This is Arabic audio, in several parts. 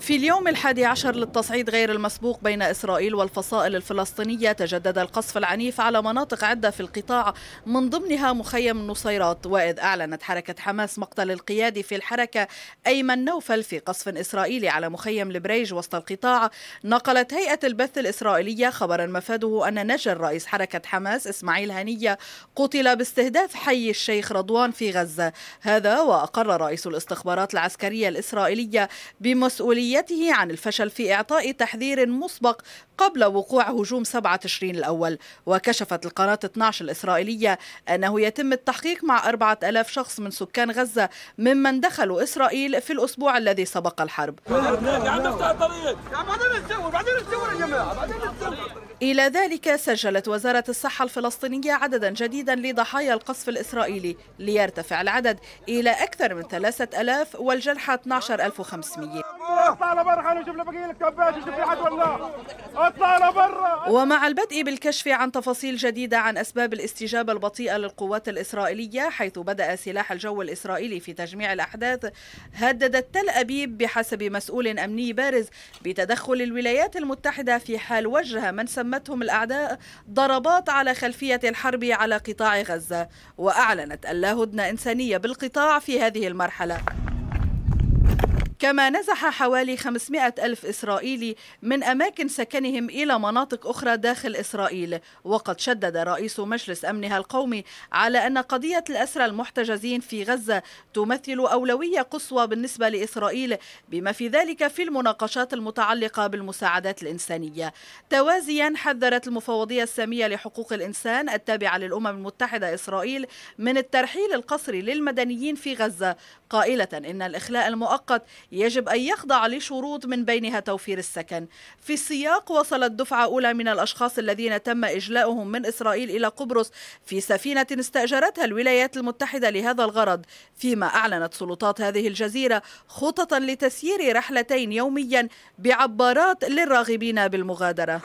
في اليوم الحادي عشر للتصعيد غير المسبوق بين إسرائيل والفصائل الفلسطينية تجدد القصف العنيف على مناطق عدة في القطاع من ضمنها مخيم النصيرات وإذ أعلنت حركة حماس مقتل القيادي في الحركة أيمن نوفل في قصف إسرائيلي على مخيم البريج وسط القطاع نقلت هيئة البث الإسرائيلية خبرا مفاده أن نجر رئيس حركة حماس إسماعيل هنية قتل باستهداف حي الشيخ رضوان في غزة هذا وأقر رئيس الاستخبارات العسكرية الإسرائيلية بمسؤولية مسؤوليته عن الفشل في إعطاء تحذير مسبق قبل وقوع هجوم 7 تشرين الأول وكشفت القناة 12 الإسرائيلية أنه يتم التحقيق مع 4000 شخص من سكان غزة ممن دخلوا إسرائيل في الأسبوع الذي سبق الحرب إلى ذلك سجلت وزارة الصحة الفلسطينية عددا جديدا لضحايا القصف الإسرائيلي ليرتفع العدد إلى أكثر من 3000 والجرحى 12500 اطلع حد اطلع ومع البدء بالكشف عن تفاصيل جديدة عن أسباب الاستجابة البطيئة للقوات الإسرائيلية حيث بدأ سلاح الجو الإسرائيلي في تجميع الأحداث هددت تل أبيب بحسب مسؤول أمني بارز بتدخل الولايات المتحدة في حال وجه من سمتهم الأعداء ضربات على خلفية الحرب على قطاع غزة وأعلنت اللاهدنة هدنة إنسانية بالقطاع في هذه المرحلة كما نزح حوالي 500 ألف إسرائيلي من أماكن سكنهم إلى مناطق أخرى داخل إسرائيل وقد شدد رئيس مجلس أمنها القومي على أن قضية الأسرى المحتجزين في غزة تمثل أولوية قصوى بالنسبة لإسرائيل بما في ذلك في المناقشات المتعلقة بالمساعدات الإنسانية توازيا حذرت المفوضية السامية لحقوق الإنسان التابعة للأمم المتحدة إسرائيل من الترحيل القسري للمدنيين في غزة قائلة إن الإخلاء المؤقت يجب أن يخضع لشروط من بينها توفير السكن في السياق وصلت دفعة أولى من الأشخاص الذين تم إجلاؤهم من إسرائيل إلى قبرص في سفينة استأجرتها الولايات المتحدة لهذا الغرض فيما أعلنت سلطات هذه الجزيرة خططا لتسيير رحلتين يوميا بعبارات للراغبين بالمغادرة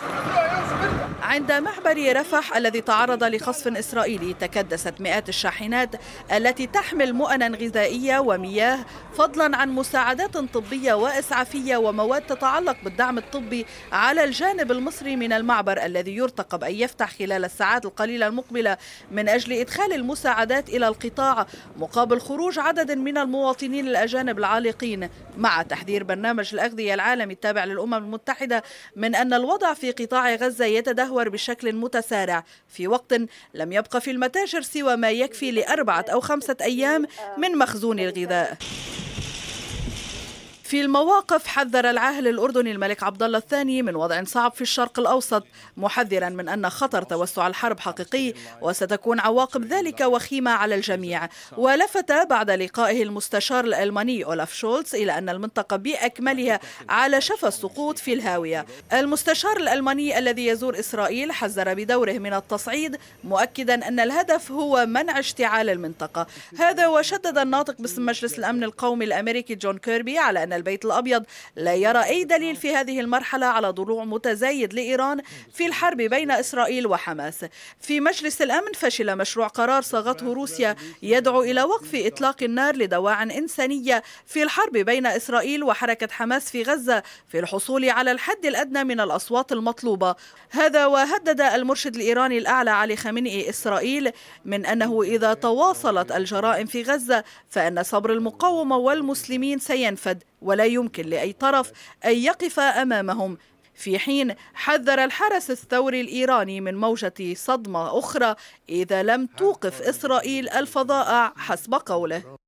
عند محبر رفح الذي تعرض لخصف إسرائيلي تكدست مئات الشاحنات التي تحمل مؤنا غذائية ومياه فضلا عن مساعدات طبية وإسعافية ومواد تتعلق بالدعم الطبي على الجانب المصري من المعبر الذي يرتقب أن يفتح خلال الساعات القليلة المقبلة من أجل إدخال المساعدات إلى القطاع مقابل خروج عدد من المواطنين الأجانب العالقين مع تحذير برنامج الأغذية العالمي التابع للأمم المتحدة من أن الوضع في قطاع غزة يتدهور تتدهور بشكل متسارع في وقت لم يبقى في المتاجر سوى ما يكفي لأربعة أو خمسة أيام من مخزون الغذاء في المواقف حذر العاهل الأردني الملك عبد الله الثاني من وضع صعب في الشرق الأوسط محذرا من أن خطر توسع الحرب حقيقي وستكون عواقب ذلك وخيمة على الجميع ولفت بعد لقائه المستشار الألماني أولاف شولتز إلى أن المنطقة بأكملها على شفا السقوط في الهاوية المستشار الألماني الذي يزور إسرائيل حذر بدوره من التصعيد مؤكدا أن الهدف هو منع اشتعال المنطقة هذا وشدد الناطق باسم مجلس الأمن القومي الأمريكي جون كيربي على أن البيت الأبيض لا يرى أي دليل في هذه المرحلة على ضلوع متزايد لإيران في الحرب بين إسرائيل وحماس في مجلس الأمن فشل مشروع قرار صاغته روسيا يدعو إلى وقف إطلاق النار لدواع إنسانية في الحرب بين إسرائيل وحركة حماس في غزة في الحصول على الحد الأدنى من الأصوات المطلوبة هذا وهدد المرشد الإيراني الأعلى علي خامنئي إسرائيل من أنه إذا تواصلت الجرائم في غزة فإن صبر المقاومة والمسلمين سينفد ولا يمكن لأي طرف أن يقف أمامهم في حين حذر الحرس الثوري الإيراني من موجة صدمة أخرى إذا لم توقف إسرائيل الفظائع حسب قوله